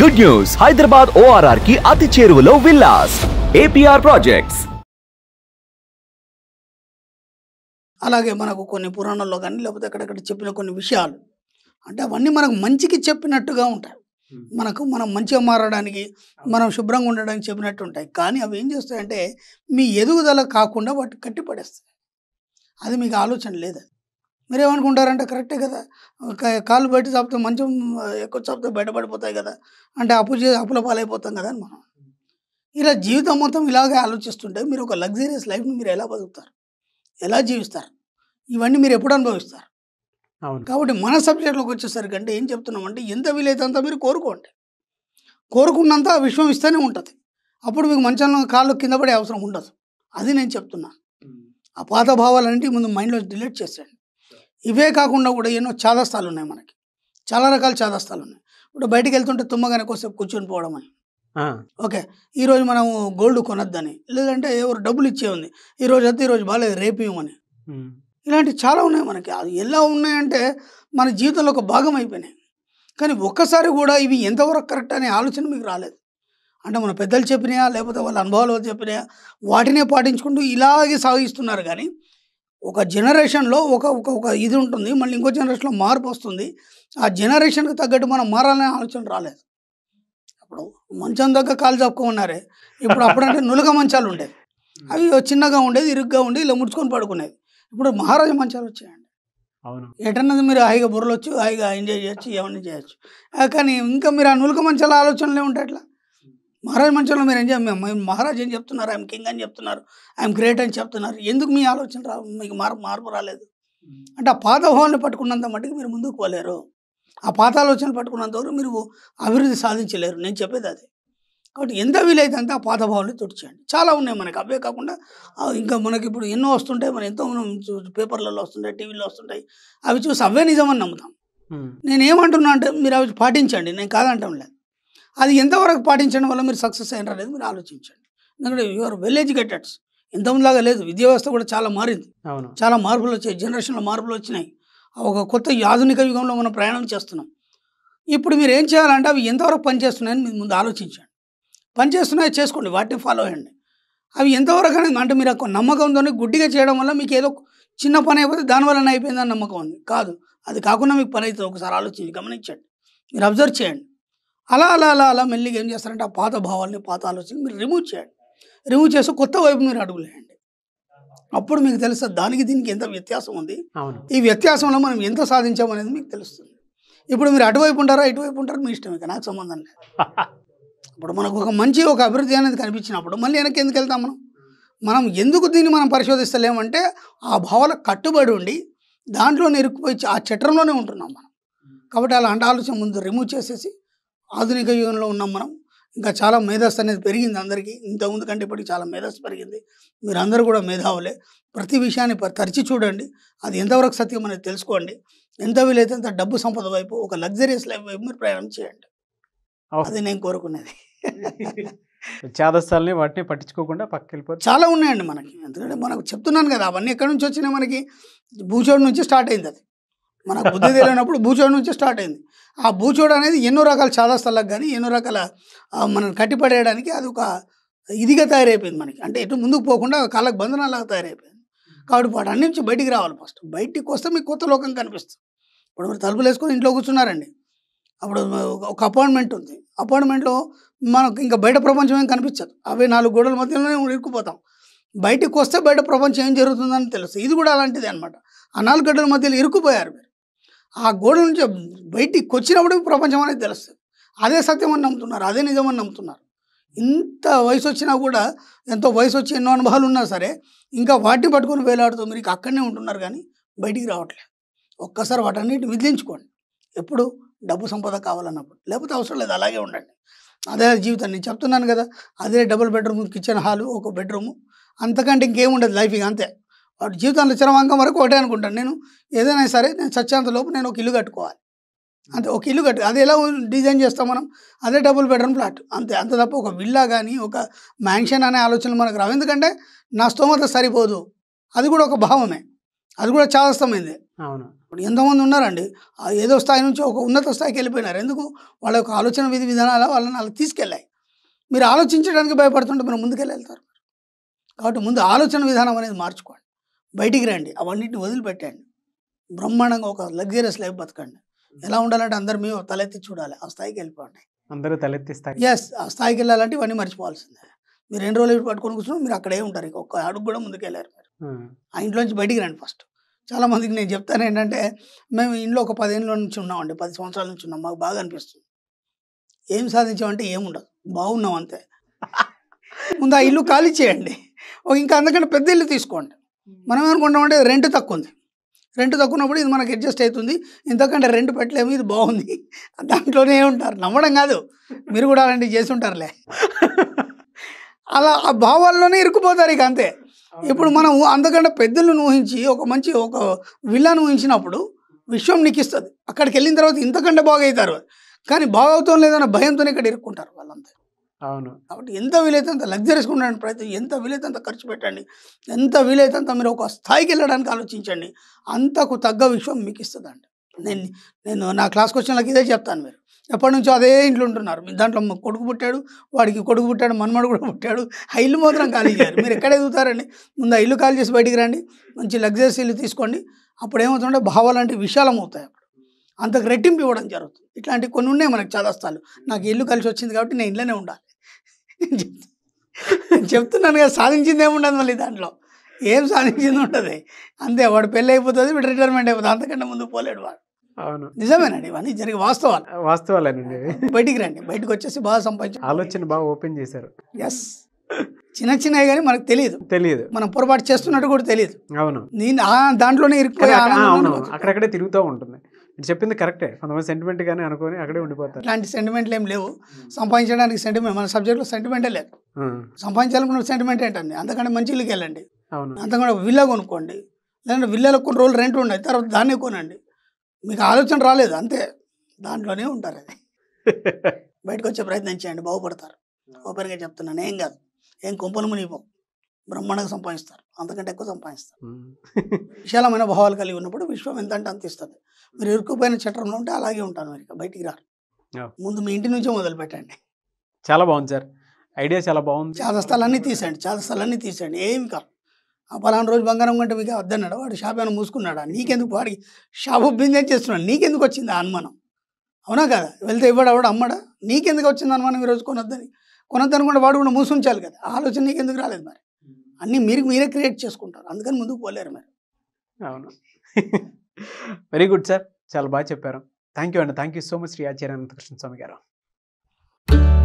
good news Hyderabad ORR కి అతి చేరువలో విల్లాస్ ఏపీఆర్ ప్రాజెక్ట్స్ అలాగే మనకు కొన్ని పురాణాల్లో కానీ లేకపోతే అక్కడక్కడ చెప్పిన కొన్ని విషయాలు అంటే అవన్నీ మనకు మంచికి చెప్పినట్టుగా ఉంటాయి మనకు మనం మంచిగా మారడానికి మనం శుభ్రంగా ఉండడానికి చెప్పినట్టు ఉంటాయి కానీ అవి ఏం చేస్తాయంటే మీ ఎదుగుదల కాకుండా వాటి కట్టిపడేస్తాయి అది మీకు ఆలోచన లేదు మీరేమనుకుంటారంటే కరెక్టే కదా కాళ్ళు బయట చాపితే మంచం ఎక్కువ చాపితే బయటపడిపోతాయి కదా అంటే అప్పు చే అప్పుల పాలైపోతాం కదా అని మనం ఇలా జీవితం మొత్తం ఇలాగే ఆలోచిస్తుంటే మీరు ఒక లగ్జరియస్ లైఫ్ని మీరు ఎలా బతుకుతారు ఎలా జీవిస్తారు ఇవన్నీ మీరు ఎప్పుడు అనుభవిస్తారు కాబట్టి మన సబ్జెక్ట్లోకి వచ్చేసరికి అంటే ఏం చెప్తున్నామంటే ఎంత వీలైతే అంత మీరు కోరుకోండి కోరుకున్నంత విశ్వం ఇస్తూనే ఉంటుంది అప్పుడు మీకు మంచంలో కాళ్ళు కింద పడే అవసరం ఉండదు అది నేను చెప్తున్నాను ఆ పాత భావాలన్నింటి ముందు మైండ్లో డిలీట్ చేసేయండి ఇవే కాకుండా కూడా ఎన్నో చాదస్తాలు ఉన్నాయి మనకి చాలా రకాల చాదస్తాలు ఉన్నాయి ఇప్పుడు బయటకు వెళ్తుంటే తుమ్మగానే కోసేపు కూర్చొని పోవడం అని ఓకే ఈరోజు మనం గోల్డ్ కొనొద్దని లేదంటే ఎవరు డబ్బులు ఇచ్చే ఉంది ఈరోజు అయితే ఈరోజు బాగాలేదు రేపు ఇవ్వమని ఇలాంటి చాలా ఉన్నాయి మనకి అది ఎలా ఉన్నాయంటే మన జీవితంలో ఒక భాగం అయిపోయినాయి కానీ ఒక్కసారి కూడా ఇవి ఎంతవరకు కరెక్ట్ అనే ఆలోచన మీకు రాలేదు అంటే మన పెద్దలు చెప్పినాయా లేకపోతే వాళ్ళ అనుభవాలు చెప్పినాయా వాటినే పాటించుకుంటూ ఇలాగే సాగిస్తున్నారు కానీ ఒక జనరేషన్లో ఒక ఒక ఒక ఇది ఉంటుంది మళ్ళీ ఇంకో జనరేషన్లో మార్పు వస్తుంది ఆ జనరేషన్కి తగ్గట్టు మనం మారాలనే ఆలోచన రాలేదు అప్పుడు మంచం దగ్గర కాలు చప్పుకున్నారే ఇప్పుడు అప్పుడంటే నులక మంచాలు ఉండేవి అవి చిన్నగా ఉండేది ఇరుగ్గా ఉండేది ఇలా ముడుచుకొని పడుకునేది ఇప్పుడు మహారాజ మంచాలు వచ్చాయండి అవును ఎటన్నది మీరు హాయిగా బుర్రలు వచ్చి హాయిగా ఎంజాయ్ చేయొచ్చు ఏమన్నా చేయొచ్చు కానీ ఇంకా మీరు ఆ నులక మంచాల ఆలోచనలే ఉంటాయి అట్లా మహారాజ్ మంచంలో మీరు ఏం మేము మహారాజ్ ఏం చెప్తున్నారు ఐఎమ్ కింగ్ అని చెప్తున్నారు ఐఎమ్ గ్రేట్ అని చెప్తున్నారు ఎందుకు మీ ఆలోచన రా మీకు మార్పు మార్పు రాలేదు అంటే ఆ పాత హోవాన్ని పట్టుకున్నంత మట్టుకు మీరు ముందుకు పోలేరు ఆ పాత ఆలోచనలు పట్టుకున్నంత వరకు మీరు అభివృద్ధి సాధించలేరు నేను చెప్పేది అది కాబట్టి ఎంత వీలైతే అంత ఆ పాత భావాలు తుడిచేయండి చాలా ఉన్నాయి మనకి అవే కాకుండా ఇంకా మనకి ఇప్పుడు ఎన్నో వస్తుంటాయి మనం ఎంతో మనం పేపర్లలో వస్తుంటాయి టీవీలో వస్తుంటాయి అవి చూసి అవే నిజమని నమ్ముతాం నేనేమంటున్నా అంటే మీరు అవి పాటించండి నేను కాదంటాం లేదు అది ఎంతవరకు పాటించడం వల్ల మీరు సక్సెస్ అయినా లేదు మీరు ఆలోచించండి ఎందుకంటే యువర్ వెల్ ఎడ్యుకేటెడ్స్ ఇంతకుముందులాగా లేదు విద్యా వ్యవస్థ కూడా చాలా మారింది చాలా మార్పులు వచ్చాయి జనరేషన్లో మార్పులు వచ్చినాయి ఒక కొత్త ఆధునిక యుగంలో మనం ప్రయాణం చేస్తున్నాం ఇప్పుడు మీరు ఏం చేయాలంటే అవి ఎంతవరకు పనిచేస్తున్నాయని మీరు ముందు ఆలోచించండి పనిచేస్తున్నాయో చేసుకోండి వాటిని ఫాలో అయ్యండి అవి ఎంతవరకు అనేది అంటే మీరు నమ్మకంతో గుడ్డిగా చేయడం వల్ల మీకు ఏదో చిన్న పని అయిపోతే దానివల్లనే అయిపోయిందని నమ్మకం ఉంది కాదు అది కాకుండా మీకు పని అవుతుంది ఒకసారి ఆలోచించి గమనించండి మీరు అబ్జర్వ్ చేయండి అలా అలా అలా అలా మెల్లిగా ఏం చేస్తారంటే ఆ పాత భావాల్ని పాత ఆలోచనలు మీరు రిమూవ్ చేయండి రిమూవ్ చేసి కొత్త వైపు మీరు అడుగులేయండి అప్పుడు మీకు తెలుసు దానికి దీనికి ఎంత వ్యత్యాసం ఉంది ఈ వ్యత్యాసంలో మనం ఎంత సాధించామనేది మీకు తెలుస్తుంది ఇప్పుడు మీరు అటువైపు ఉంటారా ఇటువైపు ఉంటారా మీ ఇష్టం ఇక నాకు సంబంధం లేదు ఇప్పుడు మనకు ఒక మంచి ఒక అభివృద్ధి అనేది కనిపించినప్పుడు మళ్ళీ వెనక్కి ఎందుకు వెళ్తాం మనం మనం ఎందుకు దీన్ని మనం పరిశోధిస్తలేమంటే ఆ భావాలకు కట్టుబడి ఉండి దాంట్లో నిరుక్కుపోయి ఆ చట్రంలోనే ఉంటున్నాం మనం కాబట్టి అలా అంట ఆలోచన ముందు రిమూవ్ చేసేసి ఆధునిక యుగంలో ఉన్నాం మనం ఇంకా చాలా మేధస్సు అనేది పెరిగింది అందరికీ ఇంతకుముందు కంటే ఇప్పటికి చాలా మేధస్సు పెరిగింది మీరు అందరూ కూడా మేధావులే ప్రతి విషయాన్ని తరిచి చూడండి అది ఎంతవరకు సత్యం అనేది తెలుసుకోండి ఎంత వీలైతే అంత డబ్బు సంపద వైపు ఒక లగ్జరియస్ లైఫ్ వైపు మీరు ప్రయాణం చేయండి అది నేను కోరుకునేది చేదస్థాలని వాటిని పట్టించుకోకుండా పక్క వెళ్ళిపోతుంది చాలా ఉన్నాయండి మనకి ఎందుకంటే మనకు చెప్తున్నాను కదా అవన్నీ ఎక్కడి నుంచి వచ్చినా మనకి భూచోడు నుంచి స్టార్ట్ అయింది అది మనకు బుద్ధి తెలియనప్పుడు భూచోడు నుంచి స్టార్ట్ అయింది ఆ భూచోడు అనేది ఎన్నో రకాల చాలా స్థలాలకు కానీ ఎన్నో రకాల మనం కట్టిపడేయడానికి అది ఒక ఇదిగా తయారైపోయింది మనకి అంటే ఎటు ముందుకు పోకుండా కాళ్ళకు బంధనాలాగా తయారైపోయింది కాబట్టి వాటి అన్ని నుంచి బయటికి రావాలి ఫస్ట్ బయటికి వస్తే మీకు కొత్త లోకం కనిపిస్తుంది ఇప్పుడు మీరు తలుపులు వేసుకొని ఇంట్లో కూర్చున్నారండి అప్పుడు ఒక అపాయింట్మెంట్ ఉంది అపాయింట్మెంట్లో మనకు ఇంకా బయట ప్రపంచం ఏం కనిపించదు అవి నాలుగు గోడల మధ్యలోనే ఇరుక్కుపోతాం బయటికి వస్తే బయట ప్రపంచం ఏం జరుగుతుందని తెలుస్తుంది ఇది కూడా అలాంటిది అనమాట ఆ నాలుగు గడ్డల మధ్యలో ఇరుక్కుపోయారు మీరు ఆ గోడ నుంచి బయటికి వచ్చినప్పుడు ప్రపంచం అనేది తెలుస్తుంది అదే సత్యం అని నమ్ముతున్నారు అదే నిజమని నమ్ముతున్నారు ఇంత వయసు వచ్చినా కూడా ఎంతో వయసు వచ్చి ఎన్నో అనుభవాలు ఉన్నా సరే ఇంకా వాటిని పట్టుకొని వేలాడుతూ మీరు అక్కడనే ఉంటున్నారు కానీ బయటికి రావట్లేదు ఒక్కసారి వాటన్నిటిని విధించుకోండి ఎప్పుడు డబ్బు సంపద కావాలన్నప్పుడు లేకపోతే అవసరం లేదు అలాగే ఉండండి అదే జీవితాన్ని నేను చెప్తున్నాను కదా అదే డబుల్ బెడ్రూమ్ కిచెన్ హాలు ఒక బెడ్రూము అంతకంటే ఇంకేముండదు లైఫ్ ఇక అంతే వాడు జీవితంలో చిరవంకం వరకు ఒకటే అనుకుంటాను నేను ఏదైనా సరే నేను సత్యాంత లోపు నేను ఒక ఇల్లు కట్టుకోవాలి అంతే ఒక ఇల్లు కట్టు అది ఎలా డిజైన్ చేస్తాం మనం అదే డబుల్ బెడ్రూమ్ ఫ్లాట్ అంతే అంత తప్ప ఒక విల్లా కానీ ఒక మ్యాన్షన్ అనే ఆలోచనలు మనకు రావు ఎందుకంటే నా స్తోమత సరిపోదు అది కూడా ఒక భావమే అది కూడా చాలా అవును ఇప్పుడు ఎంతోమంది ఉన్నారండి ఏదో స్థాయి నుంచి ఒక ఉన్నత స్థాయికి వెళ్ళిపోయినారు ఎందుకు వాళ్ళ యొక్క ఆలోచన విధి విధానాలు వాళ్ళని వాళ్ళు తీసుకెళ్ళాయి మీరు ఆలోచించడానికి భయపడుతుంటే మనం ముందుకెళ్ళి వెళ్తారు కాబట్టి ముందు ఆలోచన విధానం అనేది మార్చుకోవాలి బయటికి రండి అవన్నిటిని వదిలిపెట్టండి బ్రహ్మాండంగా ఒక లగ్జరియస్ లైఫ్ బతకండి ఎలా ఉండాలంటే అందరు మేము తలెత్తి చూడాలి ఆ స్థాయికి వెళ్ళిపోండి అందరూ తలెత్తిస్తారు ఎస్ ఆ స్థాయికి వెళ్ళాలంటే ఇవన్నీ మర్చిపోవాల్సిందే మీరు రెండు రోజులు పట్టుకొని కూర్చున్నా మీరు అక్కడే ఉంటారు ఒక్క అడుగు కూడా ముందుకు వెళ్ళారు మీరు ఆ ఇంట్లోంచి బయటికి రండి ఫస్ట్ చాలా మందికి నేను చెప్తాను ఏంటంటే మేము ఇంట్లో ఒక పదిహేనులో నుంచి ఉన్నామండి పది సంవత్సరాల నుంచి ఉన్నాం మాకు బాగా అనిపిస్తుంది ఏం సాధించామంటే ఏముండదు బాగున్నాం అంతే ముందు ఆ ఇల్లు ఖాళీ చేయండి ఇంకా అందుకంటే పెద్ద ఇల్లు తీసుకోండి మనం ఏమనుకుంటామంటే రెంట్ తక్కువ ఉంది రెంట్ తక్కువన్నప్పుడు ఇది మనకు అడ్జస్ట్ అవుతుంది ఇంతకంటే రెంట్ పెట్టలేము ఇది బాగుంది దాంట్లోనే ఉంటారు నమ్మడం కాదు మీరు కూడా అలాంటివి చేసి ఉంటారులే అలా ఆ భావాల్లోనే ఇరుక్కుపోతారు ఇక అంతే ఇప్పుడు మనం అంతకంటే పెద్దలను ఊహించి ఒక మంచి ఒక విల్లాను ఊహించినప్పుడు విశ్వం నిక్కిస్తుంది అక్కడికి వెళ్ళిన తర్వాత ఇంతకంటే బాగవుతారు కానీ బాగవుతాం లేదన్న భయంతో ఇక్కడ ఇరుక్కుంటారు అవును కాబట్టి ఎంత వీలైతే అంత లగ్జరీస్గా ఉండడానికి ప్రయత్నం ఎంత వీలైతే అంత ఖర్చు పెట్టండి ఎంత వీలైతే అంత మీరు ఒక స్థాయికి వెళ్ళడానికి ఆలోచించండి అంతకు తగ్గ విషయం మీకు ఇస్తుందండి నేను నేను నా క్లాస్కి వచ్చిన ఇదే చెప్తాను మీరు ఎప్పటి నుంచో అదే ఇంట్లో ఉంటున్నారు మీ దాంట్లో కొడుకు పుట్టాడు వాడికి కొడుకు పుట్టాడు మనమడు కూడా పుట్టాడు ఆ ఇల్లు మాత్రం ఖాళీ చేయాలి మీరు ఎక్కడ ఎదుగుతారండి ముందు ఆ ఇల్లు ఖాళీ చేసి బయటికి రండి మంచి లగ్జరీస్ ఇల్లు తీసుకోండి అప్పుడు ఏమవుతుందంటే భావాలంటే విశాలం అవుతాయి అప్పుడు అంతకు రెట్టింపు ఇవ్వడం జరుగుతుంది ఇట్లాంటి కొన్ని ఉన్నాయి మనకు చదస్తాలు నాకు ఇల్లు కలిసి వచ్చింది కాబట్టి నేను ఇంట్లోనే ఉండాలి చెప్తున్నాను కదా సాధించింది ఏముండదు మళ్ళీ దాంట్లో ఏం సాధించింది ఉంటుంది అంతే వాడు పెళ్ళి అయిపోతుంది వీడు రిటైర్మెంట్ అయిపోతుంది అంతకంటే ముందు పోలేడు వాడు అవును నిజమేనండి ఇవన్నీ జరిగి వాస్తవాలు వాస్తవాలేనండి బయటికి రండి బయటకు వచ్చేసి బాగా సంపాదించారు ఆలోచన బాగా ఓపెన్ చేశారు ఎస్ చిన్న చిన్నవి కానీ మనకు తెలియదు తెలియదు మనం పొరపాటు చేస్తున్నట్టు కూడా తెలియదు అవును నేను దాంట్లోనే ఇరుక్కుపోయి అక్కడక్కడే తిరుగుతూ ఉంటుంది చెప్పింది కరెక్టే కొంతమంది సెంటిమెంట్ కానీ అనుకుని అక్కడే ఉండిపోతారు ఇలాంటి సెంటిమెంట్లు ఏం లేవు సంపాదించడానికి సెంటిమెంట్ మన సబ్జెక్ట్లో సెంటిమెంటే లేదు సంపాదించాలనుకున్న సెంటిమెంట్ ఏంటండి అంతకంటే మంచి ఇల్లుకి వెళ్ళండి అవును అంతకంటే విల్లా కొనుక్కోండి లేదంటే విల్లలో కొన్ని రోజులు రెంట్ ఉన్నాయి తర్వాత దాన్నే కొనండి మీకు ఆలోచన రాలేదు అంతే దాంట్లోనే ఉంటారు అది బయటకు వచ్చే ప్రయత్నం చేయండి బాగుపడతారు ఓపెన్గా చెప్తున్నాను ఏం కాదు ఏం కుంపలు మునిగిపోవు బ్రహ్మాండంగా సంపాదిస్తారు అంతకంటే ఎక్కువ సంపాదిస్తారు విశాలమైన భావాలు కలిగి ఉన్నప్పుడు విశ్వం ఎంత అంటే అంత ఇస్తుంది మీరు ఇరుక్కుపోయిన చట్టంలో ఉంటే అలాగే ఉంటాను మీరు బయటికి రారు ముందు మీ ఇంటి నుంచే మొదలు పెట్టండి చాలా బాగుంది సార్ ఐడియా చాలా బాగుంది చాలా స్థలాన్ని తీసేయండి చాలా స్థలాన్ని తీసేయండి ఏమి కాదు ఆ పలానా రోజు బంగారం కంటే మీకు వద్దన్నాడు వాడు షాప్ ఏమైనా మూసుకున్నాడా నీకెందుకు వాడి షాప్ బిజినెస్ చేస్తున్నాడు నీకెందుకు వచ్చింది ఆ అనుమానం అవునా కదా వెళ్తే ఇవ్వడు అవడు అమ్మడా నీకెందుకు వచ్చింది అనుమానం ఈరోజు కొనొద్దని కొనొద్దనుకుంటే వాడు కూడా మూసుంచాలి కదా ఆలోచన నీకెందుకు రాలేదు మరి అన్నీ మీరు మీరే క్రియేట్ చేసుకుంటారు అందుకని ముందుకు పోలేరు మీరు అవును వెరీ గుడ్ సార్ చాలా బాగా చెప్పారు థ్యాంక్ యూ అండి thank you so much Shri Acharya Ananthakrishna Swamy గారు